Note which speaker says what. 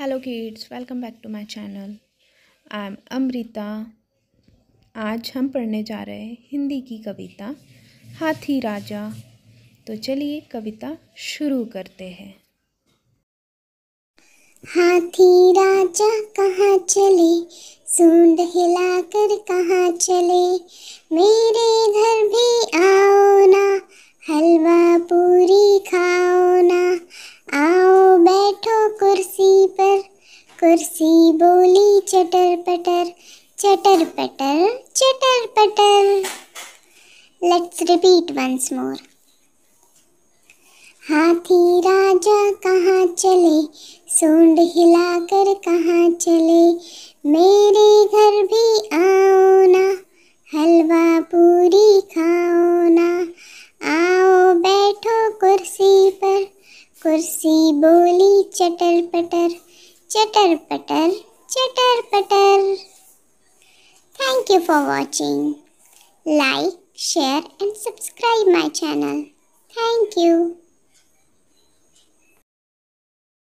Speaker 1: Hello kids welcome back to my channel I am Amrita आज हम पढ़ने जा रहे हैं हिंदी की कविता हाथी राजा तो चलिए कविता शुरू करते हैं हाथी राजा कहाँ चले सूंड हिलाकर
Speaker 2: कहाँ चले मेरे घर कुर्सी पर कुर्सी बोली चटर पटर चटर पटर चटर पटर लेट्स रिपीट वंस मोर हाथी राजा कहाँ चले सूंड हिलाकर कहाँ चले मेरे घर भी आओ ना हलवा पूरी खाओ ना आओ बैठो कुर्सी पर कुर्सी बोली चटर पटर चटर पटर चटर पटर Thank you for watching. Like, share and subscribe my channel. Thank you.